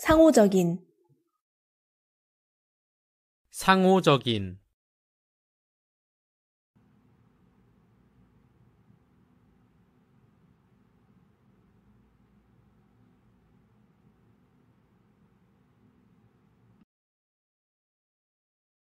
상호적인 상호적인